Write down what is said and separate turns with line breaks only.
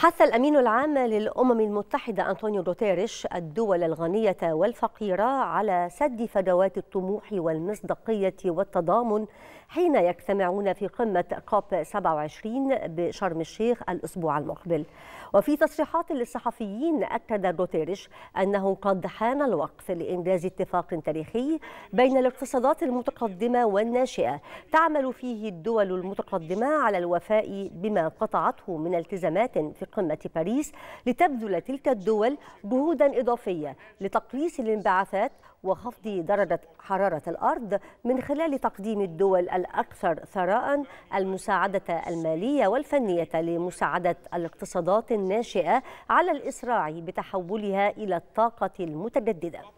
حث الأمين العام للأمم المتحدة أنطونيو غوتيريش الدول الغنية والفقيرة على سد فجوات الطموح والمصداقية والتضامن حين يجتمعون في قمة كوب 27 بشرم الشيخ الأسبوع المقبل وفي تصريحات للصحفيين أكد جوتيريش أنه قد حان الوقت لإنجاز اتفاق تاريخي بين الاقتصادات المتقدمة والناشئة تعمل فيه الدول المتقدمة على الوفاء بما قطعته من التزامات في قمة باريس لتبذل تلك الدول جهودا إضافية لتقليص الانبعاثات وخفض درجة حرارة الأرض من خلال تقديم الدول الأكثر ثراء المساعدة المالية والفنية لمساعدة الاقتصادات الناشئة على الإسراع بتحولها إلى الطاقة المتجددة.